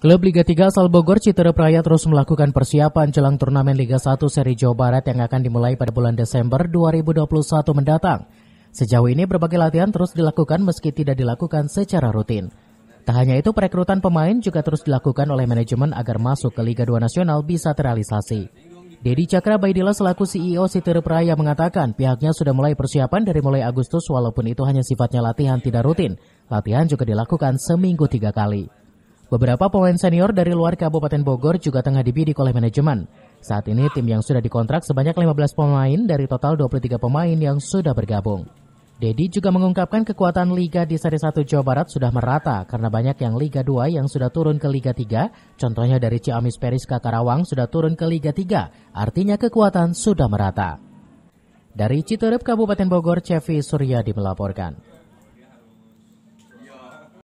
Klub Liga 3 asal Bogor Citra Praya terus melakukan persiapan jelang turnamen Liga 1 seri Jawa Barat yang akan dimulai pada bulan Desember 2021 mendatang. Sejauh ini berbagai latihan terus dilakukan meski tidak dilakukan secara rutin. Tak hanya itu perekrutan pemain juga terus dilakukan oleh manajemen agar masuk ke Liga 2 Nasional bisa terrealisasi. Dedi Cakra Baidila selaku CEO Citra Praya mengatakan pihaknya sudah mulai persiapan dari mulai Agustus walaupun itu hanya sifatnya latihan tidak rutin. Latihan juga dilakukan seminggu tiga kali. Beberapa pemain senior dari luar Kabupaten Bogor juga tengah dibidik oleh manajemen. Saat ini tim yang sudah dikontrak sebanyak 15 pemain dari total 23 pemain yang sudah bergabung. Dedi juga mengungkapkan kekuatan Liga di Seri 1 Jawa Barat sudah merata karena banyak yang Liga 2 yang sudah turun ke Liga 3, contohnya dari Ciamis Periska Karawang sudah turun ke Liga 3, artinya kekuatan sudah merata. Dari Citerep Kabupaten Bogor, Cevi Suryadi melaporkan.